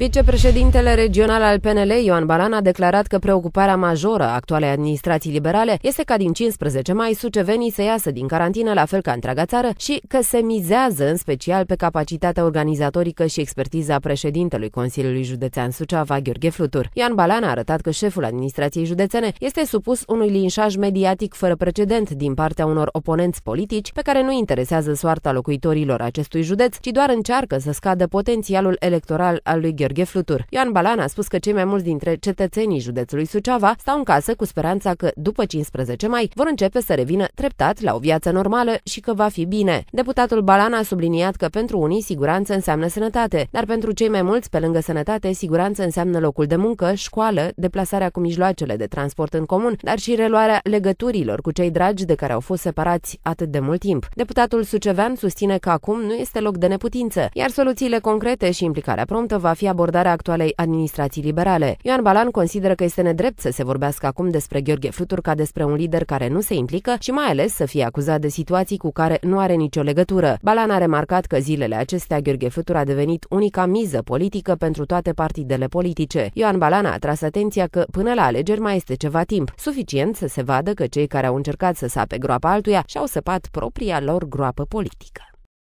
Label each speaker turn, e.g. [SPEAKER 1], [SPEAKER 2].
[SPEAKER 1] Vicepreședintele regional al PNL, Ioan Balan, a declarat că preocuparea majoră a actualei administrații liberale este ca din 15 mai sucevenii să iasă din carantină la fel ca întreaga țară și că se mizează în special pe capacitatea organizatorică și expertiza președintelui Consiliului Județean Suceava, Gheorghe Flutur. Ioan Balan a arătat că șeful administrației județene este supus unui linșaj mediatic fără precedent din partea unor oponenți politici pe care nu interesează soarta locuitorilor acestui județ, ci doar încearcă să scadă potențialul electoral al lui Gheorghe Gheorghe Flutur. Ioan Balan a spus că cei mai mulți dintre cetățenii județului Suceava stau în casă cu speranța că, după 15 mai, vor începe să revină treptat la o viață normală și că va fi bine. Deputatul Balan a subliniat că pentru unii siguranță înseamnă sănătate, dar pentru cei mai mulți, pe lângă sănătate, siguranță înseamnă locul de muncă, școală, deplasarea cu mijloacele de transport în comun, dar și reluarea legăturilor cu cei dragi de care au fost separați atât de mult timp. Deputatul Sucevean susține că acum nu este loc de neputință, iar soluțiile concrete și implicarea promptă va fi abordată abordarea actualei administrații liberale. Ioan Balan consideră că este nedrept să se vorbească acum despre Gheorghe Flutur ca despre un lider care nu se implică și mai ales să fie acuzat de situații cu care nu are nicio legătură. Balan a remarcat că zilele acestea Gheorghe Flutur a devenit unica miză politică pentru toate partidele politice. Ioan Balan a atras atenția că până la alegeri mai este ceva timp, suficient să se vadă că cei care au încercat să sape groapa altuia și-au săpat propria lor groapă politică.